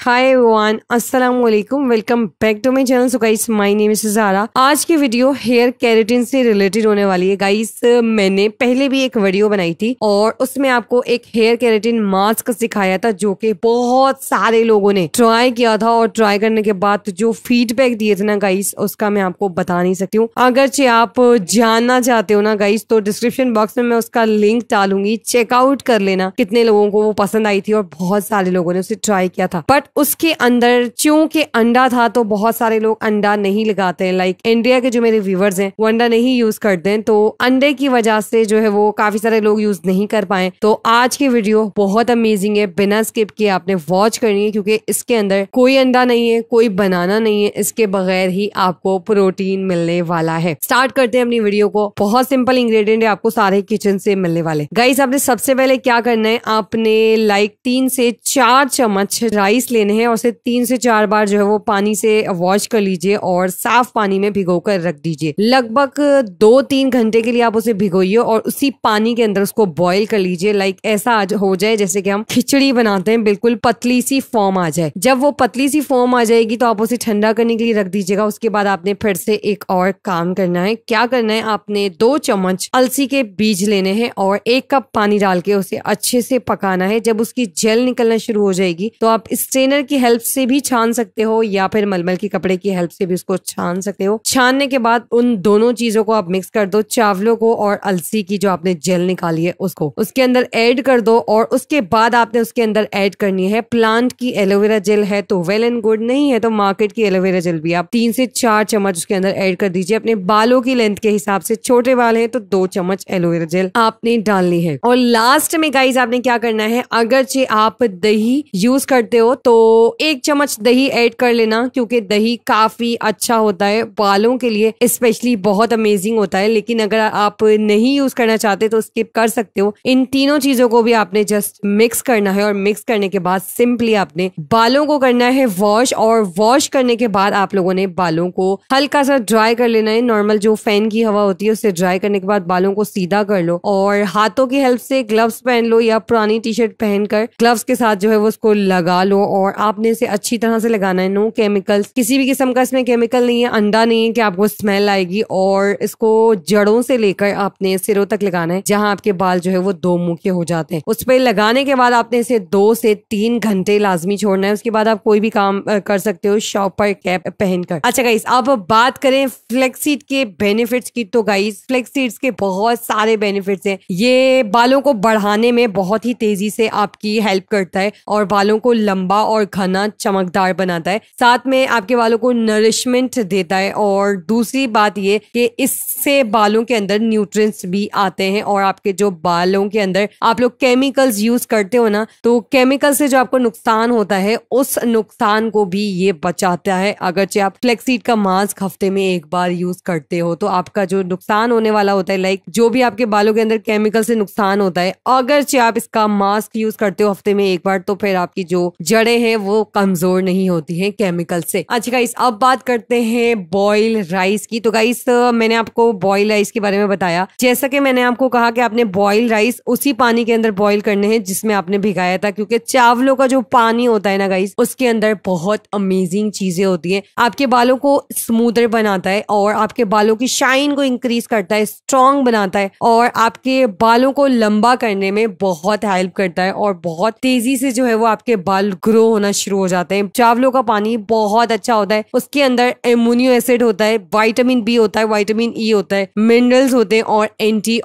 हाय everyone अस्सलाम वालेकुम welcome back to my channel so guys my name is Sara आज की वीडियो हेयर कैरेटिन से रिलेटेड होने वाली है गाइस मैंने पहले भी एक वीडियो बनाई थी और उसमें आपको एक हेयर कैरेटिन मास्क सिखाया था जो कि बहुत सारे लोगों ने ट्राई किया था और ट्राई करने के बाद जो फीडबैक दिए थे ना गाइस उसका मैं आपको बता नहीं सकती हूँ चाहे आप जानना चाहते हो ना गाइस तो डिस्क्रिप्शन बॉक्स में मैं उसका लिंक डालूंगी चेकआउट कर लेना कितने लोगों को वो पसंद आई थी और बहुत सारे लोगों ने उसे ट्राई किया था बट बट उसके अंदर चूंकि अंडा था तो बहुत सारे लोग अंडा नहीं लगाते हैं लाइक इंडिया के जो मेरे व्यूवर्स हैं वो अंडा नहीं यूज करते हैं तो अंडे की वजह से जो है वो काफी सारे लोग यूज नहीं कर पाए तो आज की वीडियो बहुत अमेजिंग है बिना स्किप किए आपने वॉच करनी है क्योंकि इसके अंदर कोई अंडा नहीं है कोई बनाना नहीं है इसके बगैर ही आपको प्रोटीन मिलने वाला है स्टार्ट करते हैं अपनी वीडियो को बहुत सिंपल इंग्रेडिएंट है आपको सारे किचन से मिलने वाले गाइस आपने सबसे पहले क्या करना है आपने लाइक तीन से चार चम्मच राइस लेने हैं और उसे तीन से चार बार जो है वो पानी से वॉश कर लीजिए और साफ पानी में भिगो कर रख दीजिए लगभग दो तीन घंटे के लिए आप उसे भिगोइए और उसी पानी के अंदर उसको बॉयल कर लीजिए लाइक ऐसा आज हो जाए जैसे कि हम खिचड़ी बनाते हैं बिल्कुल पतली सी फॉर्म आ जाए जब वो पतली सी फॉर्म आ जाएगी तो आप उसे ठंडा करने के लिए रख दीजिएगा उसके बाद आपने फिर से एक और काम करना है क्या करना है आपने दो चम्मच अलसी के बीज लेने हैं और एक कप पानी डाल के उसे अच्छे से पकाना है जब उसकी जेल निकलना शुरू हो जाएगी तो आप स्टेन कंटेनर की हेल्प से भी छान सकते हो या फिर मलमल के कपड़े की हेल्प से भी उसको छान सकते हो छानने के बाद उन दोनों चीजों को आप मिक्स कर दो चावलों को और अलसी की जो आपने जेल निकाली है उसको उसके अंदर ऐड कर दो और उसके बाद आपने उसके अंदर ऐड करनी है प्लांट की एलोवेरा जेल है तो वेल एंड गुड नहीं है तो मार्केट की एलोवेरा जेल भी आप तीन से चार चम्मच उसके अंदर ऐड कर दीजिए अपने बालों की लेंथ के हिसाब से छोटे बाल है तो दो चम्मच एलोवेरा जेल आपने डालनी है और लास्ट में गाइज आपने क्या करना है अगर आप दही यूज करते हो तो तो एक चम्मच दही ऐड कर लेना क्योंकि दही काफ़ी अच्छा होता है बालों के लिए स्पेशली बहुत अमेजिंग होता है लेकिन अगर आप नहीं यूज़ करना चाहते तो स्किप कर सकते हो इन तीनों चीज़ों को भी आपने जस्ट मिक्स करना है और मिक्स करने के बाद सिंपली आपने बालों को करना है वॉश और वॉश करने के बाद आप लोगों ने बालों को हल्का सा ड्राई कर लेना है नॉर्मल जो फैन की हवा होती है उसे ड्राई करने के बाद बालों को सीधा कर लो और हाथों की हेल्प से ग्लव्स पहन लो या पुरानी टी शर्ट पहनकर ग्लव्स के साथ जो है वो उसको लगा लो और और आपने इसे अच्छी तरह से लगाना है नो केमिकल्स किसी भी किस्म का इसमें केमिकल नहीं है अंडा नहीं है कि आपको स्मेल आएगी और इसको जड़ों से लेकर आपने सिरों तक लगाना है जहाँ आपके बाल जो है वो दो मुंह के हो जाते हैं उस पर लगाने के बाद आपने इसे दो से तीन घंटे लाजमी छोड़ना है उसके बाद आप कोई भी काम कर सकते हो शॉप पर कैप पहनकर अच्छा गाइस अब बात करें फ्लेक्सीड के बेनिफिट्स की तो गाइस फ्लेक्सीड्स के बहुत सारे बेनिफिट्स हैं ये बालों को बढ़ाने में बहुत ही तेजी से आपकी हेल्प करता है और बालों को लंबा और और घना चमकदार बनाता है साथ में आपके बालों को नरिशमेंट देता है और दूसरी बात ये कि इससे बालों के अंदर न्यूट्रिएंट्स भी आते हैं और आपके जो बालों के अंदर आप लोग केमिकल्स यूज करते हो ना तो केमिकल से जो आपको नुकसान होता है उस नुकसान को भी ये बचाता है अगरचे आप फ्लेक्सीड का मास्क हफ्ते में एक बार यूज करते हो तो आपका जो नुकसान होने वाला होता है लाइक जो भी आपके बालों के अंदर केमिकल से नुकसान होता है अगरचे आप इसका मास्क यूज करते हो हफ्ते में एक बार तो फिर आपकी जो जड़े हैं है वो कमजोर नहीं होती है केमिकल से अच्छा गाइस अब बात करते हैं बॉयल राइस की तो गाइस मैंने आपको बॉयल राइस के बारे में बताया जैसा कि मैंने आपको कहा कि आपने बॉयल राइस उसी पानी के अंदर बॉयल करने हैं जिसमें आपने भिगाया था क्योंकि चावलों का जो पानी होता है ना गाइस उसके अंदर बहुत अमेजिंग चीजें होती है आपके बालों को स्मूदर बनाता है और आपके बालों की शाइन को इंक्रीज करता है स्ट्रॉन्ग बनाता है और आपके बालों को लंबा करने में बहुत हेल्प करता है और बहुत तेजी से जो है वो आपके बाल ग्रो होना शुरू हो जाते हैं चावलों का पानी बहुत अच्छा होता है उसके अंदर एमोनियो एसिड होता है वाइटामिन बी होता है वाइटामिन ई e होता है मिनरल्स होते हैं और एंटी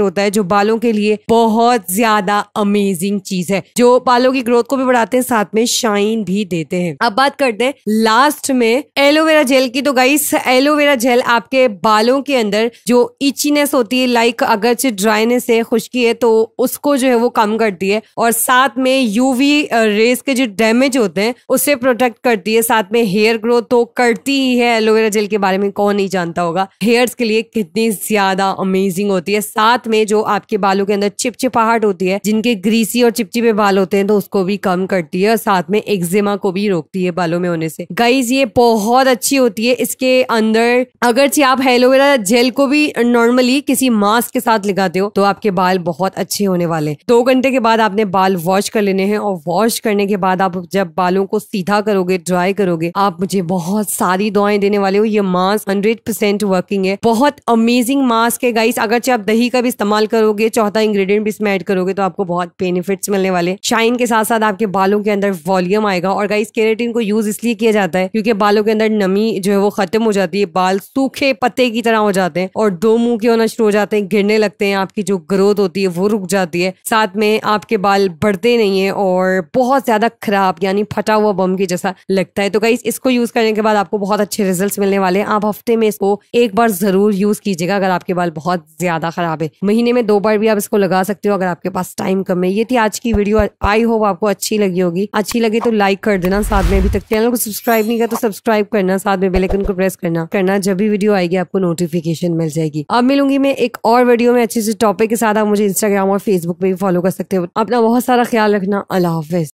होता है जो बालों के लिए बहुत ज्यादा अमेजिंग चीज है जो बालों की ग्रोथ को भी बढ़ाते हैं साथ में शाइन भी देते हैं अब बात करते हैं लास्ट में एलोवेरा जेल की तो गाइस एलोवेरा जेल आपके बालों के अंदर जो इचीनेस होती है लाइक अगरचे ड्राइनेस है खुश्की है तो उसको जो है वो कम करती है और साथ में यूवी रेस uh, के जो डैमेज होते हैं उससे प्रोटेक्ट करती है साथ में हेयर ग्रोथ तो करती ही है एलोवेरा जेल के बारे में कौन नहीं जानता होगा हेयर्स के लिए कितनी ज्यादा अमेजिंग होती है साथ में जो आपके बालों के अंदर चिपचिपाहट होती है जिनके ग्रीसी और चिपचिपे बाल होते हैं तो उसको भी कम करती है और साथ में एक्जिमा को भी रोकती है बालों में होने से गाइज ये बहुत अच्छी होती है इसके अंदर अगर आप एलोवेरा जेल को भी नॉर्मली किसी मास्क के साथ लगाते हो तो आपके बाल बहुत अच्छे होने वाले दो घंटे के बाद आपने बाल वॉश कर लेने हैं और वॉश करने के बाद आप आप जब बालों को सीधा करोगे ड्राई करोगे आप मुझे बहुत सारी दुआएं देने वाले हो ये मास्क हंड्रेड परसेंट वर्किंग है बहुत अमेजिंग मास्क है गाइस अगर आप दही का भी इस्तेमाल करोगे चौथा इंग्रेडिएंट भी इसमें ऐड करोगे तो आपको बहुत बेनिफिट्स मिलने वाले शाइन के साथ साथ आपके बालों के अंदर वॉल्यूम आएगा और गाइस केरेटिन को यूज इसलिए किया जाता है क्योंकि बालों के अंदर नमी जो है वो खत्म हो जाती है बाल सूखे पत्ते की तरह हो जाते हैं और दो मुंह के होना शुरू हो जाते हैं गिरने लगते हैं आपकी जो ग्रोथ होती है वो रुक जाती है साथ में आपके बाल बढ़ते नहीं है और बहुत ज्यादा खराब आप यानी फटा हुआ बम के जैसा लगता है तो गाइस इसको यूज करने के बाद आपको बहुत अच्छे रिजल्ट मिलने वाले हैं आप हफ्ते में इसको एक बार जरूर यूज कीजिएगा अगर आपके बाल बहुत ज्यादा खराब है महीने में दो बार भी आप इसको लगा सकते हो अगर आपके पास टाइम कम है ये थी आज की वीडियो आई होप आपको अच्छी लगी होगी अच्छी लगी तो लाइक कर देना साथ में अभी तक चैनल को सब्सक्राइब नहीं किया तो सब्सक्राइब करना साथ में बेलाइकन को प्रेस करना करना जब भी वीडियो आएगी आपको नोटिफिकेशन मिल जाएगी अब मिलूंगी मैं एक और वीडियो में अच्छे से टॉपिक के साथ आप मुझे इंस्टाग्राम और फेसबुक पे भी फॉलो कर सकते हो अपना बहुत सारा ख्याल रखना अल्लाह हाफिज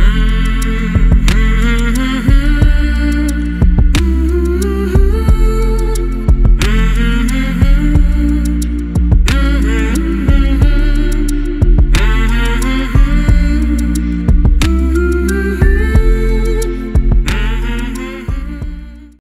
Mm.